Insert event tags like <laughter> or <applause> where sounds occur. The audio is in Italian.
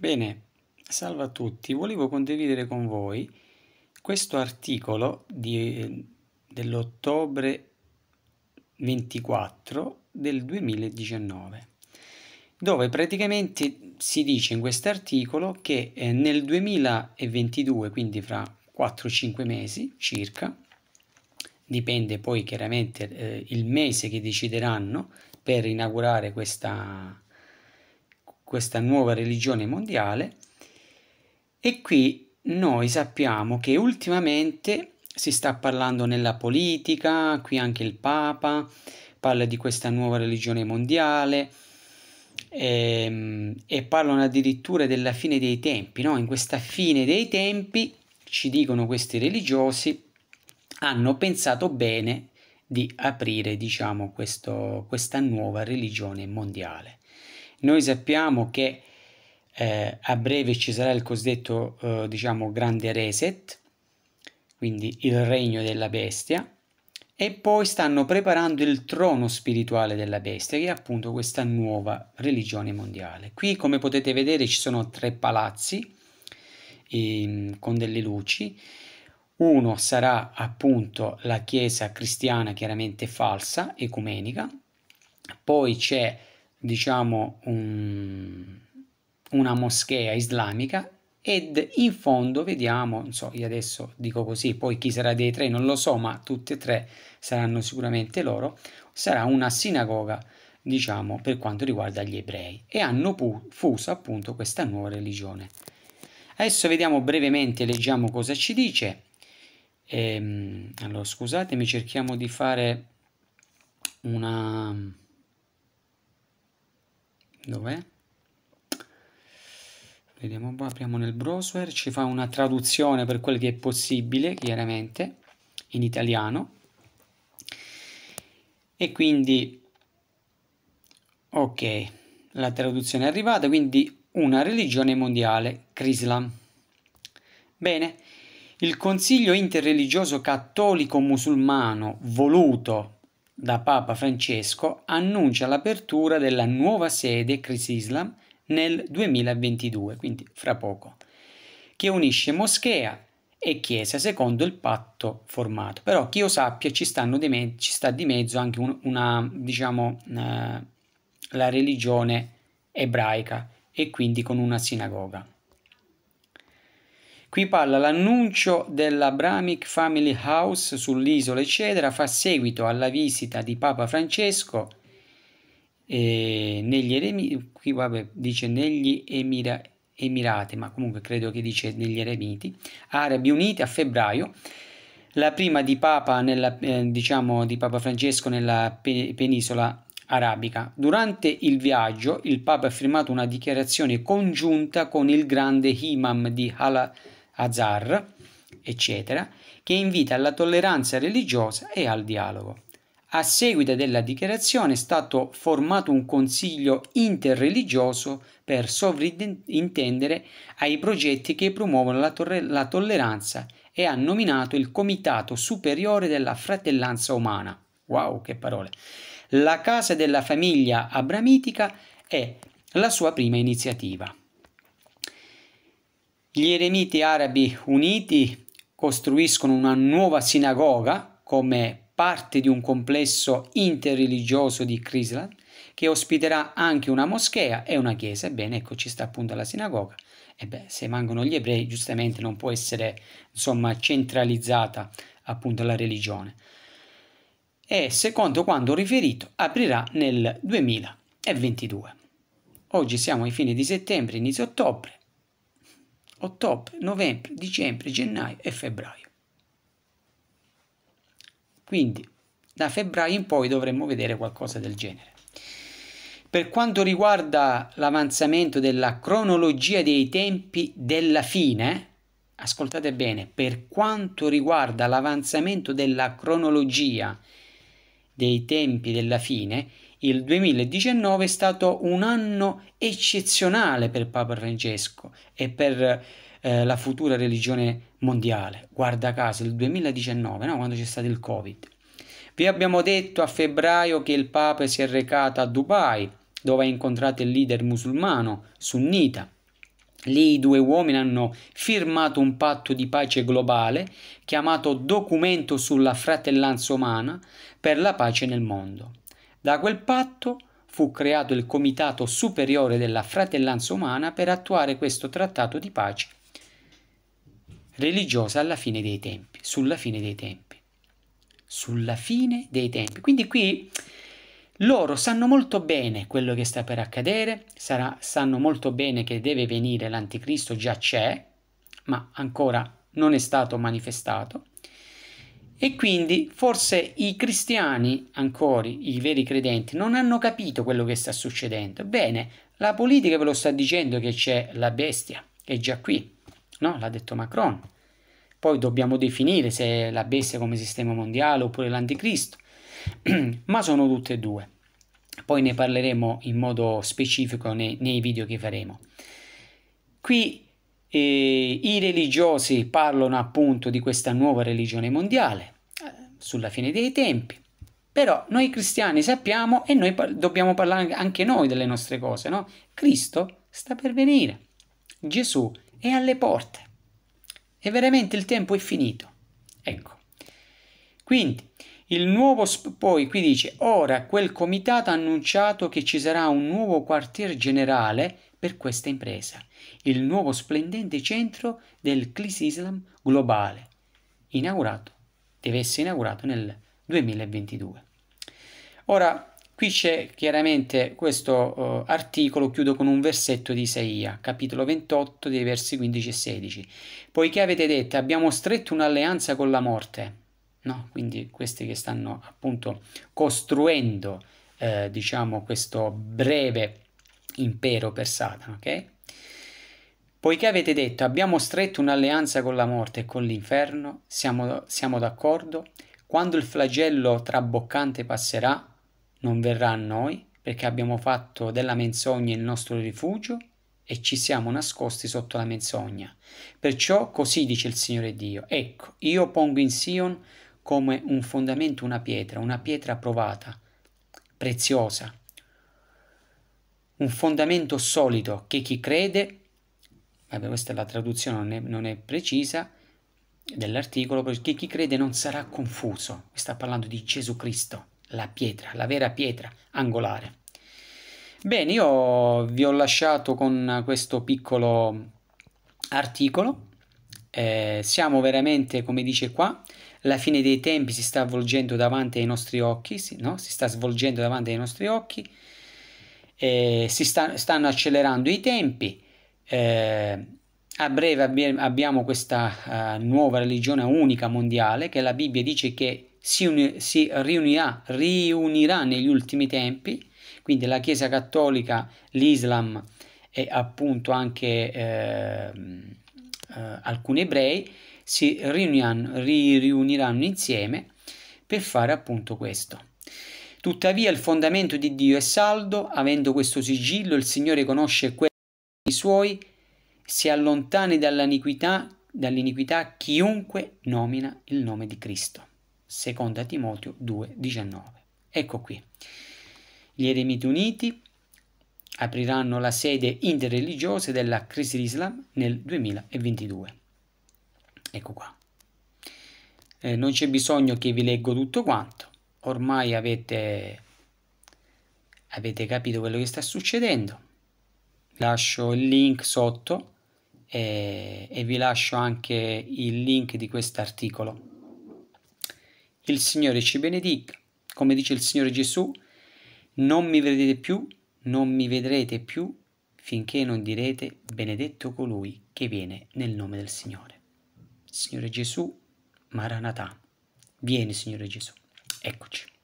Bene, salve a tutti. Volevo condividere con voi questo articolo dell'ottobre 24 del 2019, dove praticamente si dice in questo articolo che eh, nel 2022, quindi fra 4-5 mesi circa, dipende poi chiaramente eh, il mese che decideranno per inaugurare questa questa nuova religione mondiale e qui noi sappiamo che ultimamente si sta parlando nella politica, qui anche il Papa parla di questa nuova religione mondiale e, ehm, e parlano addirittura della fine dei tempi, no? in questa fine dei tempi ci dicono questi religiosi hanno pensato bene di aprire diciamo questo, questa nuova religione mondiale. Noi sappiamo che eh, a breve ci sarà il cosiddetto, eh, diciamo, grande reset, quindi il regno della bestia, e poi stanno preparando il trono spirituale della bestia, che è appunto questa nuova religione mondiale. Qui, come potete vedere, ci sono tre palazzi eh, con delle luci. Uno sarà appunto la chiesa cristiana chiaramente falsa, ecumenica, poi c'è diciamo un, una moschea islamica ed in fondo vediamo, non so, io adesso dico così, poi chi sarà dei tre non lo so, ma tutti e tre saranno sicuramente loro, sarà una sinagoga, diciamo, per quanto riguarda gli ebrei e hanno fuso appunto questa nuova religione. Adesso vediamo brevemente, leggiamo cosa ci dice. Ehm, allora, scusatemi, cerchiamo di fare una Dov'è? Vediamo qua, apriamo nel browser, ci fa una traduzione per quel che è possibile, chiaramente, in italiano. E quindi, ok, la traduzione è arrivata, quindi una religione mondiale, Crislam. Bene, il Consiglio interreligioso cattolico musulmano voluto da Papa Francesco annuncia l'apertura della nuova sede Crisislam nel 2022, quindi fra poco, che unisce moschea e chiesa secondo il patto formato. Però chi lo sappia ci, me- ci sta di mezzo anche un- una, diciamo, una, eh, la religione ebraica e quindi con una sinagoga. Qui parla l'annuncio della Brahmic Family House sull'isola, eccetera, fa seguito alla visita di Papa Francesco eh, negli, qui, vabbè, dice negli Emira, Emirati, ma comunque credo che dice negli Eremiti, Arabi Uniti a febbraio, la prima di Papa, nella, eh, diciamo, di Papa Francesco nella pe penisola arabica. Durante il viaggio il Papa ha firmato una dichiarazione congiunta con il grande imam di Al-Azhar, Azar, eccetera, che invita alla tolleranza religiosa e al dialogo. A seguito della dichiarazione è stato formato un consiglio interreligioso per sovrintendere ai progetti che promuovono la, torre- la tolleranza e ha nominato il Comitato Superiore della Fratellanza Umana. Wow, che parole! La casa della famiglia abramitica è la sua prima iniziativa. Gli Eremiti Arabi Uniti costruiscono una nuova sinagoga come parte di un complesso interreligioso di Crisland che ospiterà anche una moschea e una chiesa. Ebbene, ecco, ci sta appunto la sinagoga. E beh, se mancano gli ebrei, giustamente non può essere, insomma, centralizzata appunto la religione. E secondo quanto riferito, aprirà nel 2022. Oggi siamo ai fini di settembre, inizio ottobre ottobre, novembre, dicembre, gennaio e febbraio. Quindi da febbraio in poi dovremmo vedere qualcosa del genere. Per quanto riguarda l'avanzamento della cronologia dei tempi della fine, ascoltate bene, per quanto riguarda l'avanzamento della cronologia dei tempi della fine, il 2019 è stato un anno eccezionale per Papa Francesco e per eh, la futura religione mondiale. Guarda caso, il 2019, no? quando c'è stato il Covid. Vi abbiamo detto a febbraio che il Papa si è recato a Dubai, dove ha incontrato il leader musulmano sunnita. Lì i due uomini hanno firmato un patto di pace globale chiamato Documento sulla fratellanza umana per la pace nel mondo. Da quel patto fu creato il Comitato Superiore della Fratellanza Umana per attuare questo trattato di pace religiosa alla fine dei tempi, sulla fine dei tempi. Sulla fine dei tempi. Quindi qui loro sanno molto bene quello che sta per accadere, sarà, sanno molto bene che deve venire l'anticristo, già c'è, ma ancora non è stato manifestato. E quindi forse i cristiani, ancora i veri credenti, non hanno capito quello che sta succedendo. Bene, la politica ve lo sta dicendo che c'è la bestia, che è già qui, no? L'ha detto Macron. Poi dobbiamo definire se è la bestia come sistema mondiale oppure l'anticristo, <clears throat> ma sono tutte e due. Poi ne parleremo in modo specifico nei, nei video che faremo. Qui e I religiosi parlano appunto di questa nuova religione mondiale eh, sulla fine dei tempi. Però noi cristiani sappiamo e noi par- dobbiamo parlare anche noi delle nostre cose, no? Cristo sta per venire, Gesù è alle porte e veramente il tempo è finito. Ecco, quindi il nuovo sp- poi qui dice: Ora quel comitato ha annunciato che ci sarà un nuovo quartier generale per questa impresa, il nuovo splendente centro del Clis Islam globale, inaugurato, deve essere inaugurato nel 2022. Ora, qui c'è chiaramente questo eh, articolo, chiudo con un versetto di Isaia, capitolo 28, dei versi 15 e 16. Poiché avete detto, abbiamo stretto un'alleanza con la morte no? quindi questi che stanno appunto costruendo eh, diciamo questo breve impero per Satana, ok? Poiché avete detto abbiamo stretto un'alleanza con la morte e con l'inferno, siamo, siamo d'accordo, quando il flagello traboccante passerà, non verrà a noi, perché abbiamo fatto della menzogna il nostro rifugio e ci siamo nascosti sotto la menzogna. Perciò così dice il Signore Dio, ecco, io pongo in Sion come un fondamento, una pietra, una pietra provata, preziosa, un fondamento solido che chi crede, vabbè questa è la traduzione, non è, non è precisa, dell'articolo, perché chi crede non sarà confuso, sta parlando di Gesù Cristo, la pietra, la vera pietra angolare. Bene, io vi ho lasciato con questo piccolo articolo, eh, siamo veramente, come dice qua, la fine dei tempi si sta avvolgendo davanti ai nostri occhi, no? si sta svolgendo davanti ai nostri occhi, eh, si sta, stanno accelerando i tempi, eh, a breve abbi abbiamo questa uh, nuova religione unica mondiale che la Bibbia dice che si, si riunirà, riunirà negli ultimi tempi, quindi la Chiesa Cattolica, l'Islam e appunto anche eh, eh, alcuni ebrei si riuniranno, riuniranno insieme per fare appunto questo. Tuttavia il fondamento di Dio è saldo, avendo questo sigillo il Signore conosce quelli suoi, si allontani dall'iniquità, dall'iniquità chiunque nomina il nome di Cristo. Seconda Timoteo 2,19. Ecco qui. Gli Eremiti Uniti apriranno la sede interreligiosa della Crisis Islam nel 2022. Ecco qua. Eh, non c'è bisogno che vi leggo tutto quanto, ormai avete, avete capito quello che sta succedendo. Lascio il link sotto e, eh, e vi lascio anche il link di quest'articolo. Il Signore ci benedica, come dice il Signore Gesù, non mi vedete più, non mi vedrete più finché non direte benedetto colui che viene nel nome del Signore. Signore Gesù, Maranatà, vieni Signore Gesù, eccoci.